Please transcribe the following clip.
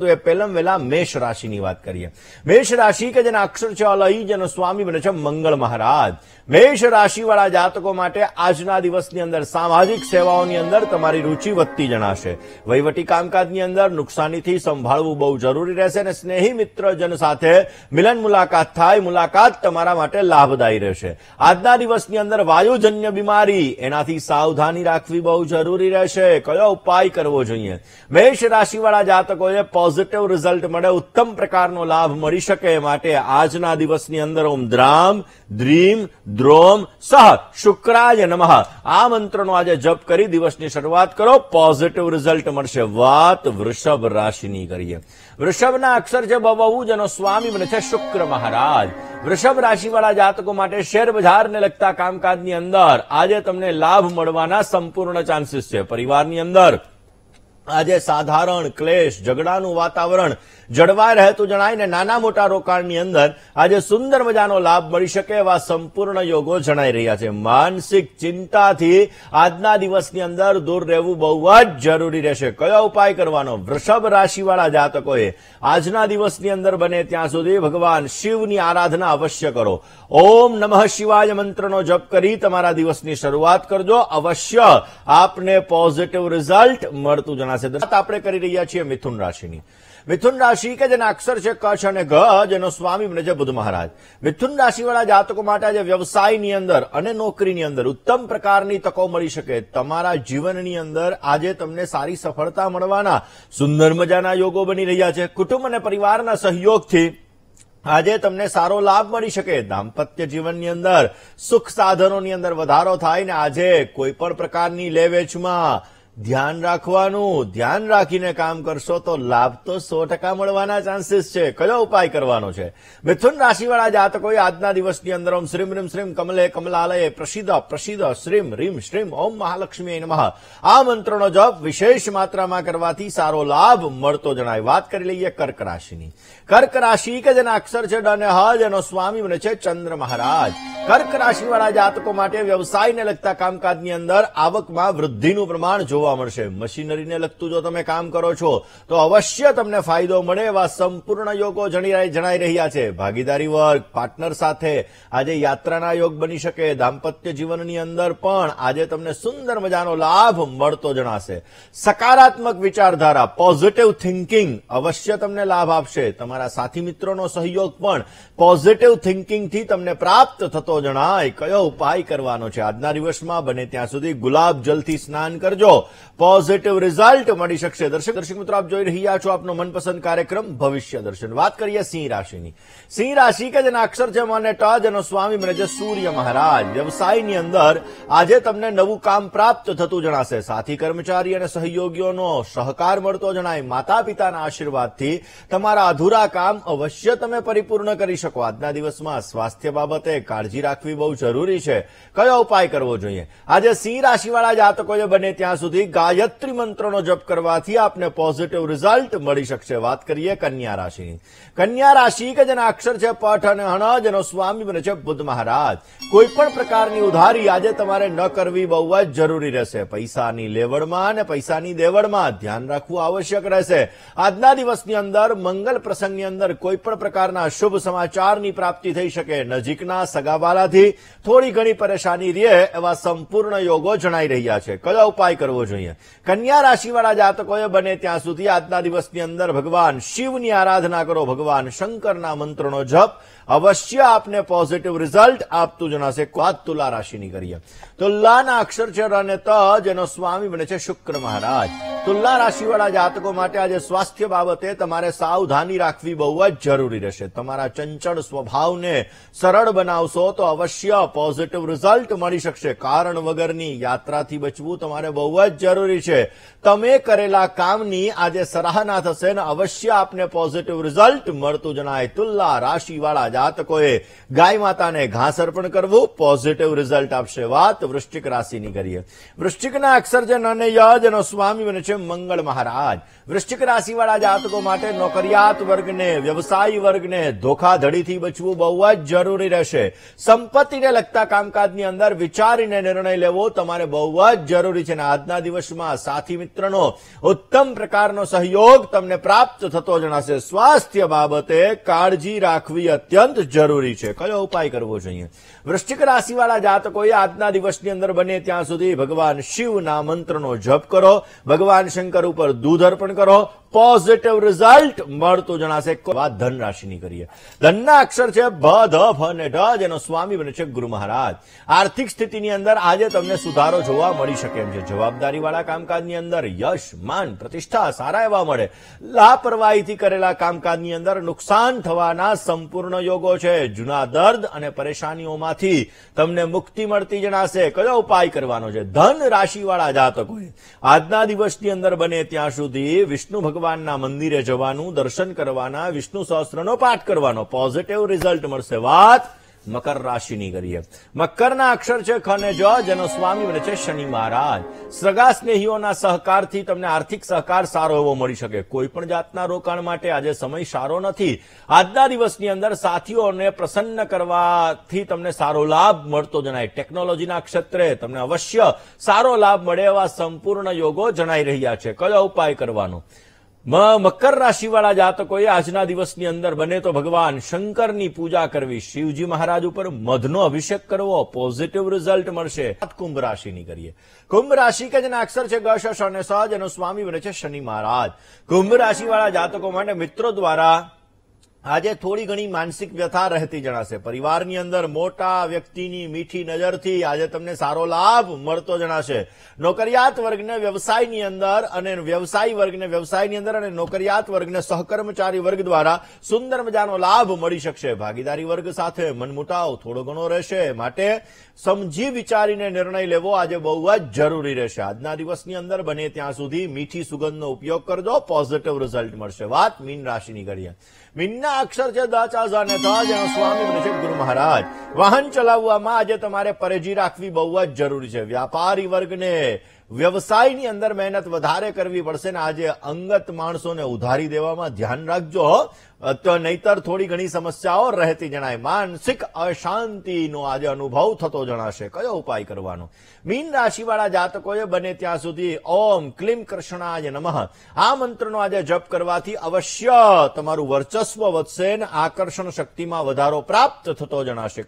તો એ પહેલમ વેલા મેષ રાશિની વાત કરીએ મેષ રાશિ કે જેના અક્ષર જેનો સ્વામી બને છે મંગળ મહારાજ મેષ રાશિવાળા જાતકો માટે આજના દિવસની અંદર સામાજિક સેવાઓની અંદર તમારી રુચિ વધતી જણાશે વહીવટી કામકાજની અંદર નુકસાનીથી સંભાળવું બહુ જરૂરી રહેશે અને સ્નેહી મિત્રજન સાથે મિલન મુલાકાત થાય મુલાકાત તમારા માટે લાભદાયી રહેશે આજના દિવસની અંદર વાયુજન્ય બીમારી એનાથી સાવધાની રાખવી બહુ જરૂરી રહેશે કયો ઉપાય કરવો જોઈએ મેષ રાશિવાળા જાતકોએ પોઝિટિવ રિઝલ્ટ મળે ઉત્તમ પ્રકારનો લાભ મળી શકે એ માટે આજના દિવસની અંદર ઓમ દ્રામ દ્રીમ દ્રોમ સહ શુક્રાજ નમઃ આ મંત્રનો આજે જપ કરી દિવસની શરૂઆત કરો પોઝિટિવ રિઝલ્ટ મળશે વાત વૃષભ રાશિની કરીએ વૃષભના અક્ષર જે જ એનો સ્વામી બને છે શુક્ર મહારાજ વૃષભ રાશિવાળા જાતકો માટે શેર બજારને લગતા કામકાજની અંદર આજે તમને લાભ મળવાના સંપૂર્ણ ચાન્સીસ છે પરિવારની અંદર આજે સાધારણ ક્લેશ ઝઘડાનું વાતાવરણ જળવાઈ રહેતું જણાય નાના મોટા રોકાણની અંદર આજે સુંદર મજાનો લાભ મળી શકે એવા સંપૂર્ણ યોગો જણાઈ રહ્યા છે માનસિક ચિંતાથી આજના દિવસની અંદર દૂર રહેવું બહુ જ જરૂરી રહેશે કયો ઉપાય કરવાનો વૃષભ રાશિવાળા જાતકોએ આજના દિવસની અંદર બને ત્યાં સુધી ભગવાન શિવની આરાધના અવશ્ય કરો ઓમ નમઃ શિવાય મંત્રનો જપ કરી તમારા દિવસની શરૂઆત કરજો અવશ્ય આપને પોઝિટિવ રિઝલ્ટ મળતું જણાય ગણાશે આપણે કરી રહ્યા છીએ મિથુન રાશિની મિથુન રાશિ કે જેના અક્ષર છે કચ્છ અને ઘ જેનો સ્વામી બને છે બુધ મહારાજ મિથુન રાશિવાળા જાતકો માટે આજે વ્યવસાયની અંદર અને નોકરીની અંદર ઉત્તમ પ્રકારની તકો મળી શકે તમારા જીવનની અંદર આજે તમને સારી સફળતા મળવાના સુંદર મજાના યોગો બની રહ્યા છે કુટુંબ અને પરિવારના સહયોગથી આજે તમને સારો લાભ મળી શકે દાંપત્ય જીવનની અંદર સુખ સાધનોની અંદર વધારો થાય ને આજે કોઈ પણ પ્રકારની લેવેચમાં ધ્યાન રાખવાનું ધ્યાન રાખીને કામ કરશો તો લાભ તો સો ટકા મળવાના ચાન્સીસ છે કયો ઉપાય કરવાનો છે મિથુન રાશિવાળા જાતકોએ આજના દિવસની અંદર ઓમ શ્રીમ રીમ શ્રીમ કમલે કમલાલયે પ્રસિદ્ધ પ્રસિદ્ધ શ્રીમ રીમ શ્રીમ ઓમ મહાલક્ષ્મી નમઃ આ મંત્રનો જપ વિશેષ માત્રામાં કરવાથી સારો લાભ મળતો જણાય વાત કરી લઈએ કર્ક રાશિની કર્ક રાશિ કે જેના અક્ષર છે ડને હજ એનો સ્વામી બને છે ચંદ્ર મહારાજ કર્ક રાશિવાળા જાતકો માટે વ્યવસાયને લગતા કામકાજની અંદર આવકમાં વૃદ્ધિનું પ્રમાણ જોવા જોવા મળશે મશીનરીને લગતું જો તમે કામ કરો છો તો અવશ્ય તમને ફાયદો મળે એવા સંપૂર્ણ યોગો જણાઈ રહ્યા છે ભાગીદારી વર્ગ પાર્ટનર સાથે આજે યાત્રાના યોગ બની શકે દાંપત્ય જીવનની અંદર પણ આજે તમને સુંદર મજાનો લાભ મળતો જણાશે સકારાત્મક વિચારધારા પોઝિટિવ થિંકિંગ અવશ્ય તમને લાભ આપશે તમારા સાથી મિત્રોનો સહયોગ પણ પોઝિટિવ થિંકિંગથી તમને પ્રાપ્ત થતો જણાય કયો ઉપાય કરવાનો છે આજના દિવસમાં બને ત્યાં સુધી ગુલાબ જલથી સ્નાન કરજો પોઝિટિવ રિઝલ્ટ મળી શકશે દર્શક દર્શક મિત્રો આપ જોઈ રહ્યા છો આપનો મનપસંદ કાર્યક્રમ ભવિષ્ય દર્શન વાત કરીએ સિંહ રાશિની સિંહ રાશિ કે જેના અક્ષર છે મને ટ જેનો સ્વામી બને સૂર્ય મહારાજ વ્યવસાયની અંદર આજે તમને નવું કામ પ્રાપ્ત થતું જણાશે સાથી કર્મચારી અને સહયોગીઓનો સહકાર મળતો જણાય માતા પિતાના આશીર્વાદથી તમારા અધૂરા કામ અવશ્ય તમે પરિપૂર્ણ કરી શકો આજના દિવસમાં સ્વાસ્થ્ય બાબતે કાળજી રાખવી બહુ જરૂરી છે કયો ઉપાય કરવો જોઈએ આજે સિંહ રાશિવાળા જાતકો જે બને ત્યાં સુધી ગાયત્રી મંત્રનો જપ કરવાથી આપને પોઝિટિવ રિઝલ્ટ મળી શકશે વાત કરીએ કન્યા રાશિની કન્યા રાશિ કે જેના અક્ષર છે પઠ અને હણ જેનો સ્વામી બને છે બુદ્ધ મહારાજ કોઈ પણ પ્રકારની ઉધારી આજે તમારે ન કરવી બહુ જ જરૂરી રહેશે પૈસાની લેવડમાં અને પૈસાની દેવડમાં ધ્યાન રાખવું આવશ્યક રહેશે આજના દિવસની અંદર મંગલ પ્રસંગની અંદર કોઈ પણ પ્રકારના શુભ સમાચારની પ્રાપ્તિ થઈ શકે નજીકના સગાવાલાથી થોડી ઘણી પરેશાની રહે એવા સંપૂર્ણ યોગો જણાઈ રહ્યા છે કયો ઉપાય કરવો જોઈએ જોઈએ કન્યા રાશિવાળા જાતકોએ બને ત્યાં સુધી આજના દિવસની અંદર ભગવાન શિવની આરાધના કરો ભગવાન શંકરના મંત્રનો જપ અવશ્ય આપને પોઝિટિવ રિઝલ્ટ આપતું જણાશે ક્વાદ તુલા રાશિની કરીએ તો લાના અક્ષર અને ત જેનો સ્વામી બને છે શુક્ર મહારાજ તુલા રાશિવાળા જાતકો માટે આજે સ્વાસ્થ્ય બાબતે તમારે સાવધાની રાખવી બહુ જ જરૂરી રહેશે તમારા ચંચળ સ્વભાવને સરળ બનાવશો તો અવશ્ય પોઝિટિવ રિઝલ્ટ મળી શકશે કારણ વગરની યાત્રાથી બચવું તમારે બહુ જ જરૂરી છે તમે કરેલા કામની આજે સરાહના થશે ને અવશ્ય આપને પોઝિટિવ રિઝલ્ટ મળતું જણાય તુલા રાશિવાળા જાતકોએ ગાય માતાને ઘાસ અર્પણ કરવું પોઝિટિવ રિઝલ્ટ આપશે વાત વૃશ્ચિક રાશિની કરીએ વૃશ્ચિકના અક્ષરજન અને યજનો સ્વામી બને છે મંગળ મહારાજ વૃશ્ચિક રાશિવાળા જાતકો માટે નોકરિયાત વર્ગને વ્યવસાયી વર્ગને ધોખાધડીથી બચવું બહુ જ જરૂરી રહેશે સંપત્તિને લગતા કામકાજની અંદર વિચારીને નિર્ણય લેવો તમારે બહુ જ જરૂરી છે અને આજના દિવસમાં સાથી મિત્રનો ઉત્તમ પ્રકારનો સહયોગ તમને પ્રાપ્ત થતો જણાશે સ્વાસ્થ્ય બાબતે કાળજી રાખવી અત્યંત જરૂરી છે કયો ઉપાય કરવો જોઈએ વૃશ્ચિક રાશિવાળા જાતકોએ આજના દિવસની અંદર બને ત્યાં સુધી ભગવાન શિવના મંત્રનો જપ કરો ભગવાન ભગવાન શંકર ઉપર દૂધ અર્પણ કરો પોઝિટિવ રિઝલ્ટ મળતું જણાશે વાત ધન કરીએ ધનના અક્ષર છે ભ ધ ફ અને ઢ જેનો સ્વામી બને છે ગુરુ મહારાજ આર્થિક સ્થિતિની અંદર આજે તમને સુધારો જોવા મળી શકે એમ છે જવાબદારીવાળા કામકાજની અંદર યશ માન પ્રતિષ્ઠા સારા એવા મળે લાપરવાહીથી કરેલા કામકાજની અંદર નુકસાન થવાના સંપૂર્ણ યોગો છે જૂના દર્દ અને પરેશાનીઓમાંથી તમને મુક્તિ મળતી જણાશે કયો ઉપાય કરવાનો છે ધન રાશિવાળા જાતકોએ આજના દિવસની અંદર બને ત્યાં સુધી વિષ્ણુ ભગવાન ભગવાનના મંદિરે જવાનું દર્શન કરવાના વિષ્ણુ સહસ્ત્રનો પાઠ કરવાનો પોઝિટિવ રિઝલ્ટ મળશે વાત મકર રાશિની કરીએ મકરના અક્ષર છે ખ ને જ જેનો સ્વામી બને છે શનિ મહારાજ સગા સ્નેહીઓના સહકારથી તમને આર્થિક સહકાર સારો એવો મળી શકે કોઈ પણ જાતના રોકાણ માટે આજે સમય સારો નથી આજના દિવસની અંદર સાથીઓને પ્રસન્ન કરવાથી તમને સારો લાભ મળતો જણાય ટેકનોલોજીના ક્ષેત્રે તમને અવશ્ય સારો લાભ મળે એવા સંપૂર્ણ યોગો જણાઈ રહ્યા છે કયો ઉપાય કરવાનો મકર રાશિવાળા જાતકોએ આજના દિવસની અંદર બને તો ભગવાન શંકરની પૂજા કરવી શિવજી મહારાજ ઉપર મધનો અભિષેક કરવો પોઝિટિવ રિઝલ્ટ મળશે કુંભ રાશિની કરીએ કુંભ રાશિ કે જેના અક્ષર છે ગશ અને સજ એનો સ્વામી બને છે શનિ મહારાજ કુંભ રાશિવાળા જાતકો માટે મિત્રો દ્વારા આજે થોડી ઘણી માનસિક વ્યથા રહેતી જણાશે પરિવારની અંદર મોટા વ્યક્તિની મીઠી નજરથી આજે તમને સારો લાભ મળતો જણાશે નોકરિયાત વર્ગને વ્યવસાયની અંદર અને વ્યવસાય વર્ગને વ્યવસાયની અંદર અને નોકરિયાત વર્ગને સહકર્મચારી વર્ગ દ્વારા સુંદર મજાનો લાભ મળી શકશે ભાગીદારી વર્ગ સાથે મનમુટાવ થોડો ઘણો રહેશે માટે સમજી વિચારીને નિર્ણય લેવો આજે બહુ જ જરૂરી રહેશે આજના દિવસની અંદર બને ત્યાં સુધી મીઠી સુગંધનો ઉપયોગ કરજો પોઝિટિવ રિઝલ્ટ મળશે વાત મીન રાશિની કરીએ મીનના અક્ષર છે દ ને ધ જેનો સ્વામી બને છે ગુરુ મહારાજ વાહન ચલાવવામાં આજે તમારે પરેજી રાખવી બહુ જ જરૂરી છે વ્યાપારી વર્ગને વ્યવસાયની અંદર મહેનત વધારે કરવી પડશે ને આજે અંગત માણસોને ઉધારી દેવામાં ધ્યાન રાખજો તો નહીતર થોડી ઘણી સમસ્યાઓ રહેતી જણાય માનસિક અશાંતિનો આજે અનુભવ થતો જણાશે કયો ઉપાય કરવાનો મીન રાશિવાળા જાતકોએ બને ત્યાં સુધી ઓમ ક્લીમ કૃષ્ણાય નમઃ આ મંત્રનો આજે જપ કરવાથી અવશ્ય તમારું વર્ચસ્વ પહોંચશે અને આકર્ષણ શક્તિમાં વધારો પ્રાપ્ત થતો જણાશે